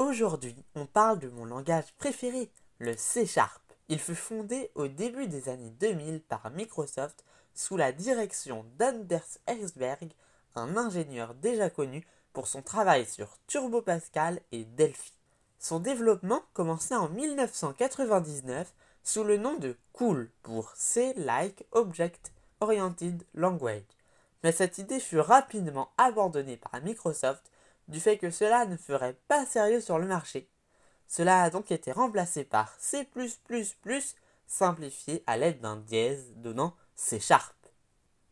Aujourd'hui, on parle de mon langage préféré, le C Sharp. Il fut fondé au début des années 2000 par Microsoft sous la direction d'Anders Herzberg, un ingénieur déjà connu pour son travail sur Turbo Pascal et Delphi. Son développement commença en 1999 sous le nom de COOL pour C-Like Object Oriented Language. Mais cette idée fut rapidement abandonnée par Microsoft du fait que cela ne ferait pas sérieux sur le marché. Cela a donc été remplacé par C++++ simplifié à l'aide d'un dièse donnant C sharp.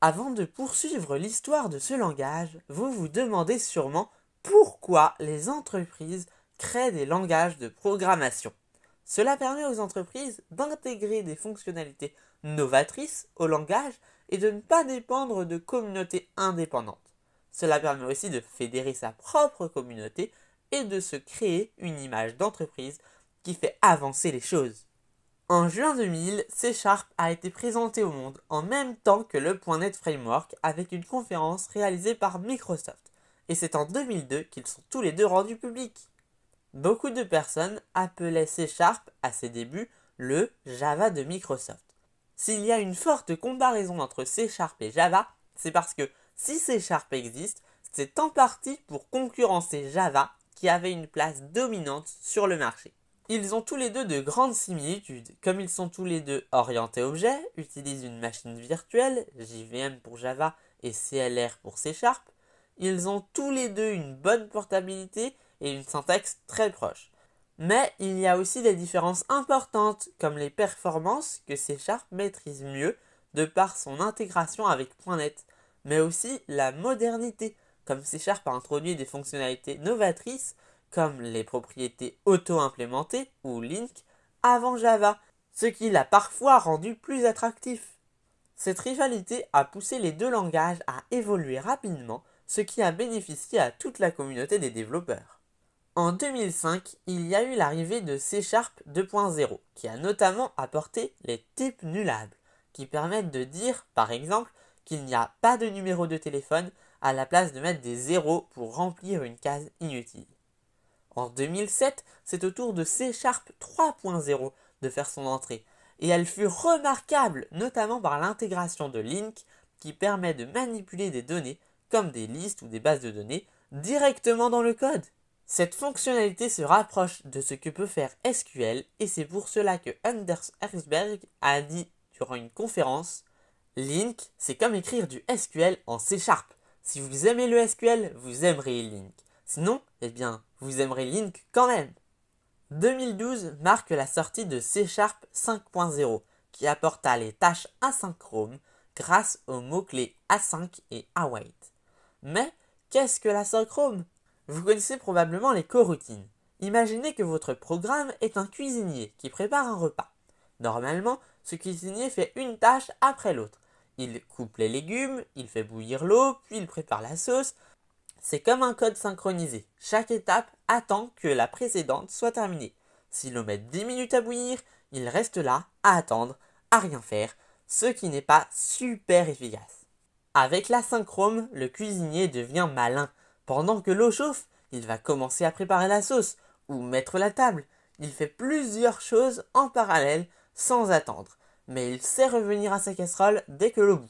Avant de poursuivre l'histoire de ce langage, vous vous demandez sûrement pourquoi les entreprises créent des langages de programmation. Cela permet aux entreprises d'intégrer des fonctionnalités novatrices au langage et de ne pas dépendre de communautés indépendantes. Cela permet aussi de fédérer sa propre communauté et de se créer une image d'entreprise qui fait avancer les choses. En juin 2000, C Sharp a été présenté au monde en même temps que le .NET Framework avec une conférence réalisée par Microsoft. Et c'est en 2002 qu'ils sont tous les deux rendus publics. Beaucoup de personnes appelaient C Sharp à ses débuts le Java de Microsoft. S'il y a une forte comparaison entre C Sharp et Java, c'est parce que si C Sharp existe, c'est en partie pour concurrencer Java qui avait une place dominante sur le marché. Ils ont tous les deux de grandes similitudes. Comme ils sont tous les deux orientés objets, utilisent une machine virtuelle, JVM pour Java et CLR pour C Sharp, ils ont tous les deux une bonne portabilité et une syntaxe très proche. Mais il y a aussi des différences importantes, comme les performances que C Sharp maîtrise mieux de par son intégration avec .NET, mais aussi la modernité, comme C Sharp a introduit des fonctionnalités novatrices comme les propriétés auto-implémentées ou link avant Java, ce qui l'a parfois rendu plus attractif. Cette rivalité a poussé les deux langages à évoluer rapidement, ce qui a bénéficié à toute la communauté des développeurs. En 2005, il y a eu l'arrivée de C Sharp 2.0, qui a notamment apporté les types nullables, qui permettent de dire, par exemple, qu'il n'y a pas de numéro de téléphone à la place de mettre des zéros pour remplir une case inutile. En 2007, c'est au tour de C Sharp 3.0 de faire son entrée, et elle fut remarquable notamment par l'intégration de Link qui permet de manipuler des données comme des listes ou des bases de données directement dans le code. Cette fonctionnalité se rapproche de ce que peut faire SQL et c'est pour cela que Anders Herzberg a dit durant une conférence Link, c'est comme écrire du SQL en C Sharp. Si vous aimez le SQL, vous aimerez Link. Sinon, eh bien, vous aimerez Link quand même. 2012 marque la sortie de C Sharp 5.0, qui apporta les tâches asynchrones grâce aux mots-clés async et await. Mais qu'est-ce que l'asynchrone Vous connaissez probablement les coroutines. Imaginez que votre programme est un cuisinier qui prépare un repas. Normalement, ce cuisinier fait une tâche après l'autre, il coupe les légumes, il fait bouillir l'eau, puis il prépare la sauce. C'est comme un code synchronisé. Chaque étape attend que la précédente soit terminée. S'il le met 10 minutes à bouillir, il reste là à attendre, à rien faire, ce qui n'est pas super efficace. Avec la synchrome, le cuisinier devient malin. Pendant que l'eau chauffe, il va commencer à préparer la sauce ou mettre la table. Il fait plusieurs choses en parallèle sans attendre mais il sait revenir à sa casserole dès que le bout.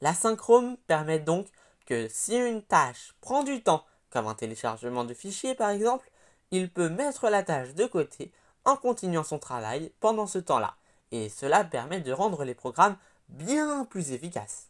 La synchrome permet donc que si une tâche prend du temps, comme un téléchargement de fichiers par exemple, il peut mettre la tâche de côté en continuant son travail pendant ce temps-là, et cela permet de rendre les programmes bien plus efficaces.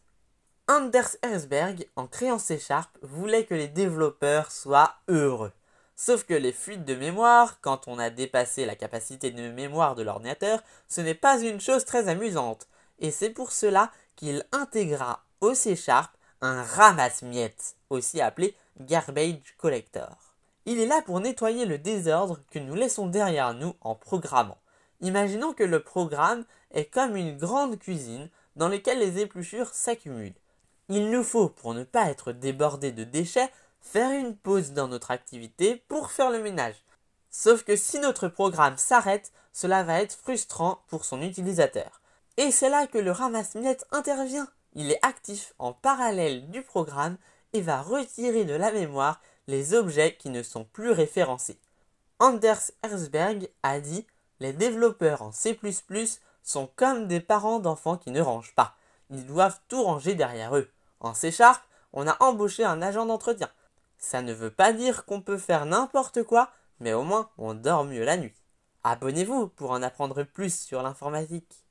Anders Herzberg, en créant C Sharp, voulait que les développeurs soient heureux. Sauf que les fuites de mémoire, quand on a dépassé la capacité de mémoire de l'ordinateur, ce n'est pas une chose très amusante. Et c'est pour cela qu'il intégra au C Sharp un ramasse-miettes, aussi appelé Garbage Collector. Il est là pour nettoyer le désordre que nous laissons derrière nous en programmant. Imaginons que le programme est comme une grande cuisine dans laquelle les épluchures s'accumulent. Il nous faut, pour ne pas être débordé de déchets, faire une pause dans notre activité pour faire le ménage. Sauf que si notre programme s'arrête, cela va être frustrant pour son utilisateur. Et c'est là que le ramasse-miettes intervient. Il est actif en parallèle du programme et va retirer de la mémoire les objets qui ne sont plus référencés. Anders Herzberg a dit Les développeurs en C sont comme des parents d'enfants qui ne rangent pas. Ils doivent tout ranger derrière eux. En C Sharp, on a embauché un agent d'entretien. Ça ne veut pas dire qu'on peut faire n'importe quoi, mais au moins on dort mieux la nuit. Abonnez-vous pour en apprendre plus sur l'informatique.